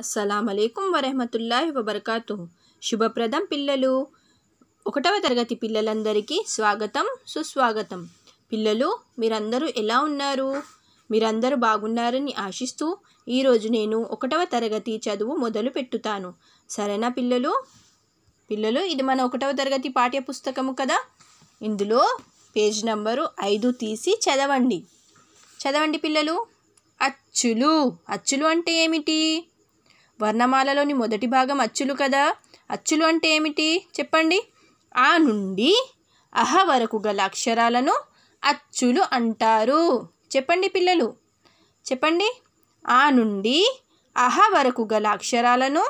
అస్సలామలైకుం వరహమతుల్లాహి వబర్కాతు శుభప్రదం పిల్లలు ఒకటవ తరగతి పిల్లలందరికీ స్వాగతం సుస్వాగతం పిల్లలు మీరందరూ ఎలా ఉన్నారు మీరందరూ బాగున్నారని ఆశిస్తూ ఈరోజు నేను ఒకటవ తరగతి చదువు మొదలు పెట్టుతాను సరేనా పిల్లలు పిల్లలు ఇది మన ఒకటవ తరగతి పాఠ్యపుస్తకము కదా ఇందులో పేజ్ నంబరు ఐదు తీసి చదవండి చదవండి పిల్లలు అచ్చులు అచ్చులు అంటే ఏమిటి వర్ణమాలలోని మొదటి భాగం అచ్చులు కదా అచ్చులు అంటే ఏమిటి చెప్పండి ఆ నుండి అహ వరకు గల అక్షరాలను అచ్చులు అంటారు చెప్పండి పిల్లలు చెప్పండి ఆ నుండి అహ వరకు గల అక్షరాలను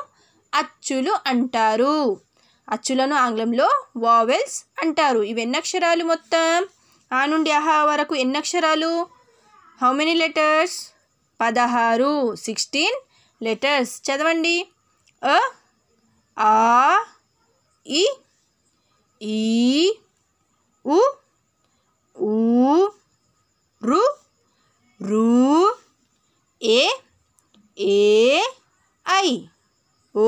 అచ్చులు అంటారు అచ్చులను ఆంగ్లంలో వావెల్స్ అంటారు ఇవి ఎన్ని అక్షరాలు మొత్తం ఆ నుండి అహ వరకు ఎన్ని అక్షరాలు హౌ మెనీ లెటర్స్ పదహారు సిక్స్టీన్ లెటర్స్ చదవండి అ ఆ ఇ ఈ ఉ ఊ రు రు ఏ ఏ ఐ ఓ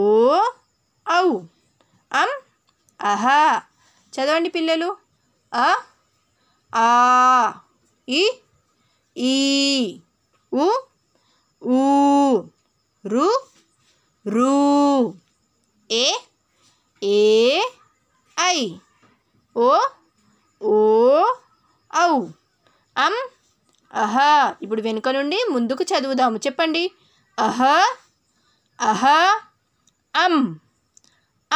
ఓ ఔ అం అహా చదవండి పిల్లలు అ ఆ ఇ ఈ ఉ ఊ రు రూ ఏ ఏ ఐ ఓ ఓ ఔ అం అహ ఇప్పుడు వెనుక నుండి ముందుకు చదువుదాము చెప్పండి అహ అహ అం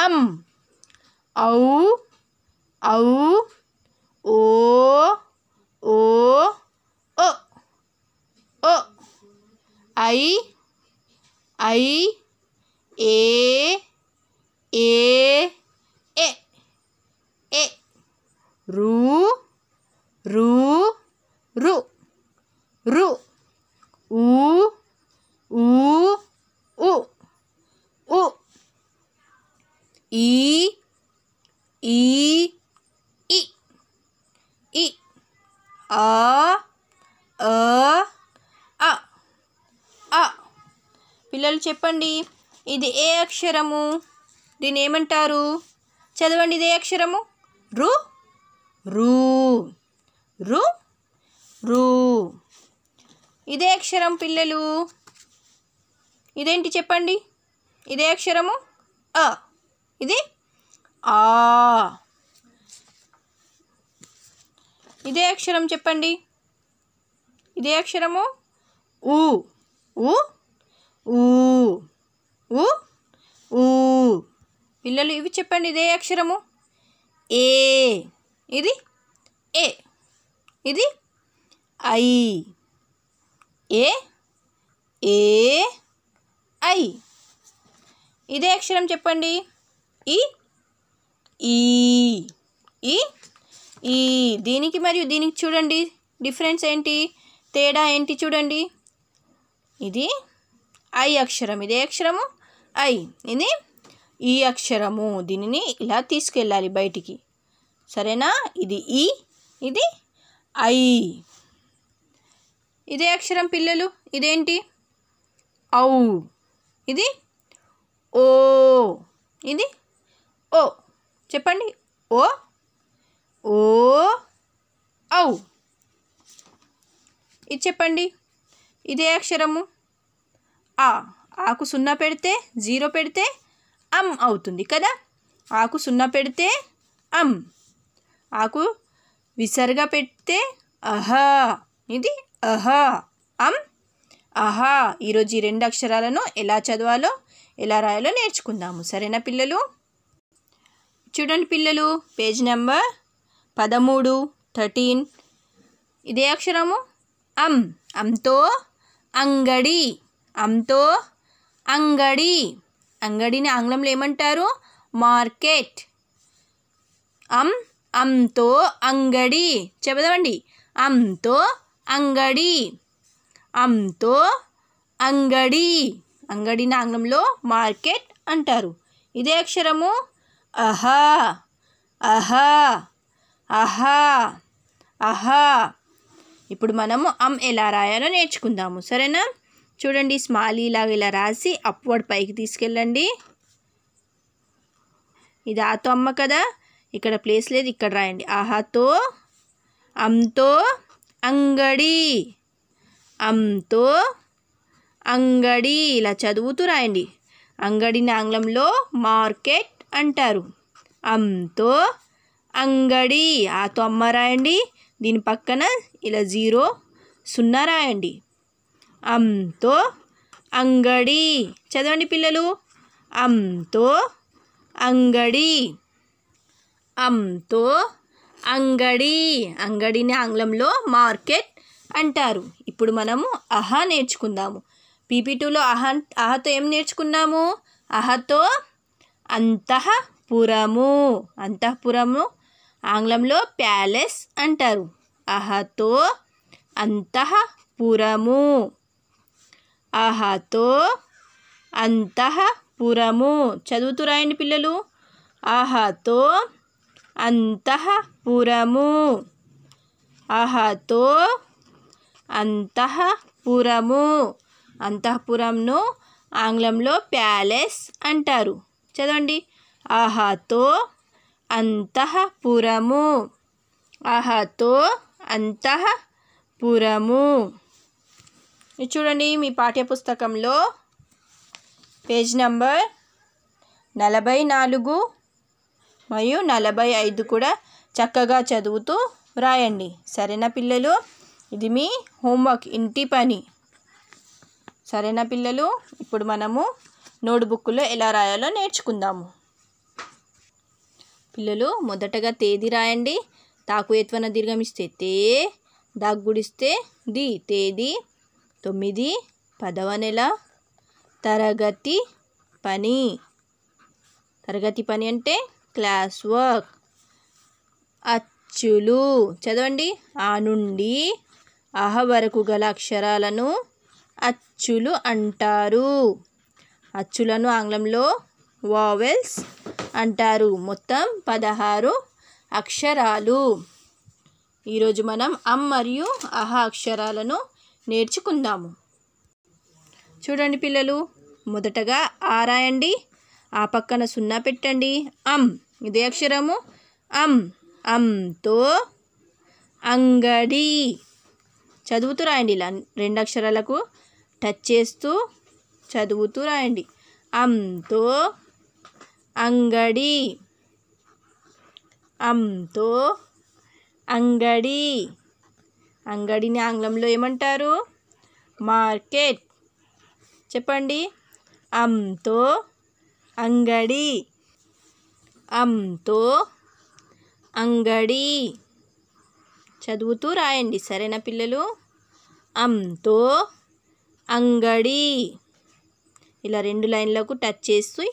అం ఔ ఔ ఓ ఓ ఓ ఓ ấy ấy ế ế ê ê rú rú rụ rụ చెప్పండి ఇది ఏ అక్షరము దీని ఏమంటారు చదవండి ఇది ఏ అక్షరము రు రూ రు రూ ఇదే అక్షరం పిల్లలు ఇదేంటి చెప్పండి ఇదే అక్షరము అ ఇది ఆ ఇదే అక్షరం చెప్పండి ఇదే అక్షరము ఊ ఊ పిల్లలు ఇవి చెప్పండి ఇదే అక్షరము ఏ ఇది ఏ ఇది ఐ ఏ ఏ ఐ ఇదే అక్షరం చెప్పండి ఈ ఈ ఈ ఈ దీనికి మరియు దీనికి చూడండి డిఫరెన్స్ ఏంటి తేడా ఏంటి చూడండి ఇది ఐ అక్షరం ఇదే అక్షరము ఐ ఇది ఈ అక్షరము దీనిని ఇలా తీసుకెళ్ళాలి బయటికి సరేనా ఇది ఈ ఇది ఐ ఇదే అక్షరం పిల్లలు ఇదేంటి ఔ ఇది ఓ ఇది ఓ చెప్పండి ఓ ఓ ఔ ఇది చెప్పండి ఇదే అక్షరము ఆ ఆకు సున్నా పెడితే జీరో పెడితే అమ్ అవుతుంది కదా ఆకు సున్నా పెడితే అమ్ ఆకు విసర్గ పెడితే అహ ఇది అహ అమ్ అహ ఈరోజు ఈ రెండు అక్షరాలను ఎలా చదవాలో ఎలా రాయాలో నేర్చుకుందాము సరేనా పిల్లలు చూడండి పిల్లలు పేజ్ నెంబర్ పదమూడు థర్టీన్ ఇదే అక్షరము అమ్ అంతో అంగడి అంతో అంగడి అంగడిని ఆంగ్లంలో ఏమంటారు మార్కెట్ అం అంతో అంగడి చెబుదామండి అంతో అంగడి అంతో అంగడి అంగడిని ఆంగ్లంలో మార్కెట్ అంటారు ఇదే అక్షరము అహ అహ అహ అహ ఇప్పుడు మనము అమ్ ఎలా రాయాలో నేర్చుకుందాము సరేనా చూడండి స్మాల్ ఇలాగ ఇలా రాసి అప్వర్డ్ పైకి తీసుకెళ్ళండి ఇది ఆతో అమ్మ కదా ఇక్కడ ప్లేస్ లేదు ఇక్కడ రాయండి ఆహాతో అంతో అంగడి అంతో అంగడి ఇలా చదువుతూ రాయండి అంగడిని ఆంగ్లంలో మార్కెట్ అంటారు అంతో అంగడి ఆతో అమ్మ రాయండి దీని పక్కన ఇలా జీరో సున్నా రాయండి అంతో అంగడి చదవండి పిల్లలు అంతో అంగడి అంతో అంగడి అంగడిని ఆంగ్లంలో మార్కెట్ అంటారు ఇప్పుడు మనము అహా నేర్చుకుందాము పీపీటీలో అహ అహతో ఏం నేర్చుకున్నాము అహతో అంతఃపురము అంతఃపురము ఆంగ్లంలో ప్యాలెస్ అంటారు అహతో అంతఃపురము అహతో అంతఃపురము చదువుతూ రాయండి పిల్లలు అహతో అంతఃపురము అహతో అంతఃపురము అంతఃపురంను ఆంగ్లంలో ప్యాలెస్ అంటారు చదవండి అహతో అంతఃపురము అహతో అంతఃపురము చూడండి మీ పాఠ్యపుస్తకంలో పేజ్ నంబర్ నలభై నాలుగు మరియు నలభై ఐదు కూడా చక్కగా చదువుతూ వ్రాయండి సరేనా పిల్లలు ఇది మీ హోంవర్క్ ఇంటి పని సరేనా పిల్లలు ఇప్పుడు మనము నోట్బుక్లో ఎలా రాయాలో నేర్చుకుందాము పిల్లలు మొదటగా తేదీ రాయండి తాకు ఎత్వన దీర్ఘమిస్తే తే దాగుడిస్తే ది తేదీ తొమ్మిది పదవ నెల తరగతి పని తరగతి పని అంటే క్లాస్ వర్క్ అచ్చులు చదవండి ఆ నుండి అహ వరకు గల అక్షరాలను అచ్చులు అంటారు అచ్చులను ఆంగ్లంలో వావెల్స్ అంటారు మొత్తం పదహారు అక్షరాలు ఈరోజు మనం అమ్ మరియు అహ అక్షరాలను నేర్చుకుందాము చూడండి పిల్లలు మొదటగా ఆరాయండి ఆ పక్కన సున్నా పెట్టండి అమ్ ఇదే అక్షరము అమ్ అంతో అంగడి చదువుతూ రాయండి ఇలా రెండు అక్షరాలకు టచ్ చేస్తూ చదువుతూ రాయండి అంతో అంగడి అంతో అంగడి అంగడిని ఆంగ్లంలో ఏమంటారు మార్కెట్ చెప్పండి అంతో అంగడి అంతో అంగడి చదువుతూ రాయండి సరేనా పిల్లలు అంతో అంగడి ఇలా రెండు లైన్లకు టచ్ చేసి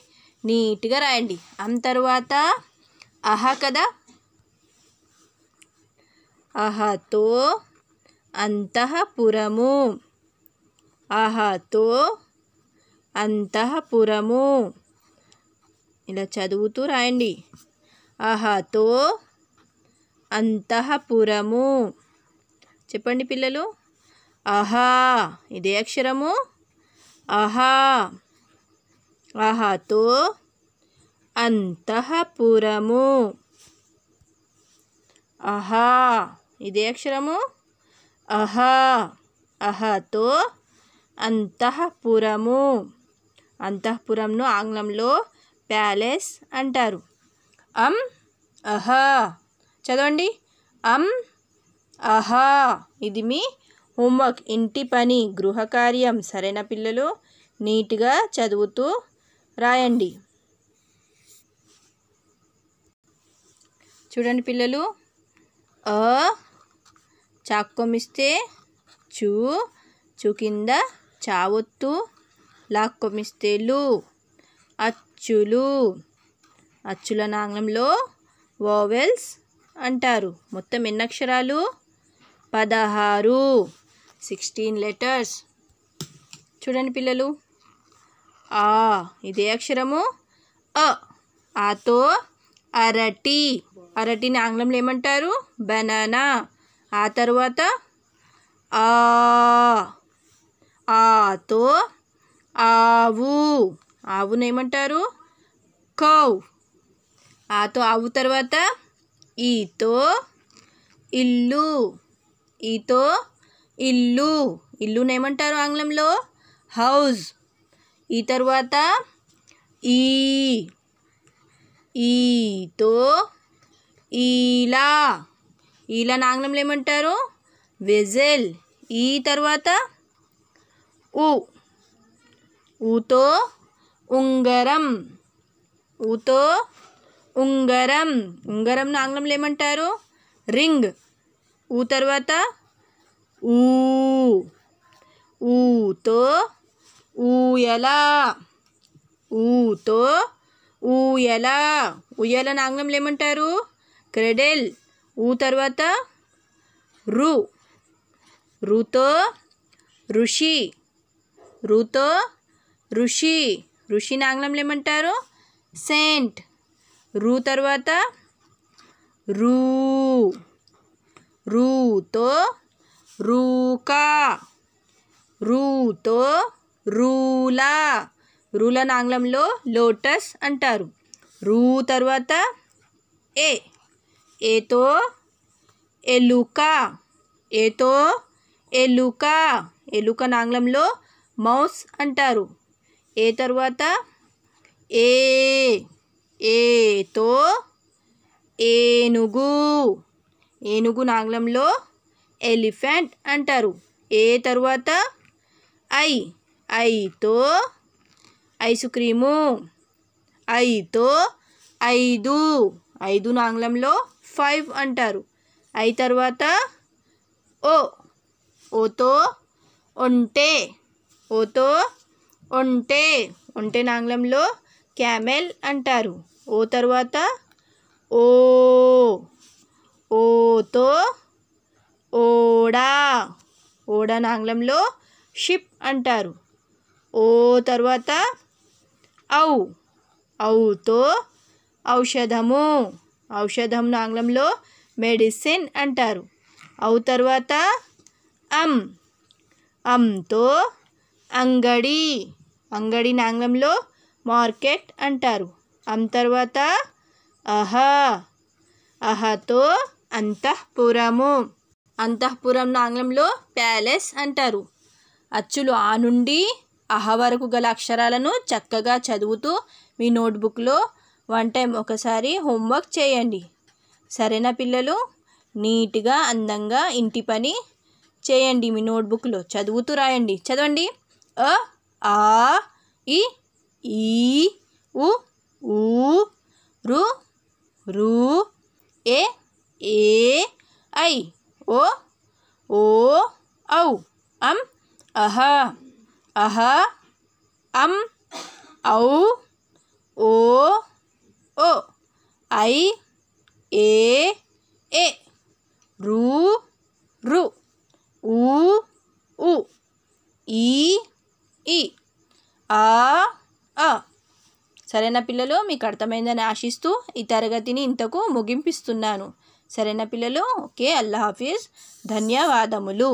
నీట్గా రాయండి అం తర్వాత అహ కదా అహతో అంతఃపురము అహతో అంతఃపురము ఇలా చదువుతూ రాయండి అహతో అంతఃపురము చెప్పండి పిల్లలు అహా ఇదే అక్షరము అహా అహతో అంతఃపురము అహా ఇదే అక్షరము అహా అహతో అంతఃపురము అంతఃపురంను ఆంగ్లంలో ప్యాలెస్ అంటారు అం అహ చదవండి అం అహా ఇది మీ హోంవర్క్ ఇంటి పని గృహకార్యం సరైన పిల్లలు నీట్గా చదువుతూ రాయండి చూడండి పిల్లలు అ చాక్కొమిస్తే చూ చూ కింద చావొత్తు లాక్కొమిస్తే లు అచ్చులు అచ్చుల ఆంగ్లంలో వోవెల్స్ అంటారు మొత్తం ఎన్ని అక్షరాలు పదహారు సిక్స్టీన్ లెటర్స్ చూడండి పిల్లలు ఆ ఇదే అక్షరము అ ఆతో అరటి అరటిని ఆంగ్లంలో ఏమంటారు బనానా ఆ తర్వాత ఆ ఆతో ఆవు ఆవును ఏమంటారు కౌ ఆతో ఆవు తర్వాత ఈతో ఇల్లు ఈతో ఇల్లు ఏమంటారు ఆంగ్లంలో హౌస్ ఈ తర్వాత ఈ ఈతో ఈలా ఈలను ఆంగ్లంలో ఏమంటారు వెజెల్ ఈ తర్వాత ఊ ఊతో ఉంగరం ఊతో ఉంగరం ఉంగరంను ఆంగ్లంలో ఏమంటారు రింగ్ ఊ తర్వాత ఊ ఊతో ఊయల ఊతో ఊయల ఉయ్యాలని ఆంగ్లంలో ఏమంటారు క్రెడెల్ ఊ తర్వాత రు రుతో ఋషి రుతో ఋషి ఋషిని ఆంగ్లంలో ఏమంటారు సెంట్ రు తర్వాత రూ రూతో రూకా రూతో రూలా రూలను ఆంగ్లంలో లోటస్ అంటారు రూ తర్వాత ఏ ఏతో ఎలుక ఏతో ఎలుక ఎలుకను ఆంగ్లంలో మౌస్ అంటారు ఏ తరువాత ఏ ఏతో ఏనుగు ఏనుగు ఆంగ్లంలో ఎలిఫెంట్ అంటారు ఏ తరువాత ఐ ఐతో ఐసు క్రీము ఐతో ఐదు ఐదు ఆంగ్లంలో ఫైవ్ అంటారు అయి తర్వాత ఓ ఓతో ఒంటే ఓతో ఒంటే ఒంటే ఆంగ్లంలో క్యామెల్ అంటారు ఓ తర్వాత ఓ ఓతో ఓడా ఓడా ఆంగ్లంలో షిప్ అంటారు ఓ తర్వాత ఔ ఔతో ఔషధము ఔషధంను ఆంగ్లంలో మెడిసిన్ అంటారు అవు తర్వాత అమ్ అమ్తో అంగడి అంగడిని ఆంగ్లంలో మార్కెట్ అంటారు అమ్ తర్వాత అహ అహతో అంతఃపురము అంతఃపురంను ఆంగ్లంలో ప్యాలెస్ అంటారు అచ్చులు ఆ నుండి అహ వరకు గల అక్షరాలను చక్కగా చదువుతూ మీ నోట్బుక్లో వన్ టైం ఒకసారి హోంవర్క్ చేయండి సరేనా పిల్లలు నీట్గా అందంగా ఇంటి పని చేయండి మీ నోట్బుక్లో చదువుతూ రాయండి చదవండి అ ఆ ఇ ఈ ఉ ఊ రు రు ఏ ఏ ఐ ఓ ఓ ఔ అం అహ అహ అం ఔ ఓ ఓ ఐ ఏ ఏ రు రు ఊ ఉ ఈ ఈ ఆ ఆ సరేనా పిల్లలు మీకు అర్థమైందని ఆశిస్తూ ఈ తరగతిని ఇంతకు ముగింపిస్తున్నాను సరేనా పిల్లలు ఓకే అల్లా హాఫీజ్ ధన్యవాదములు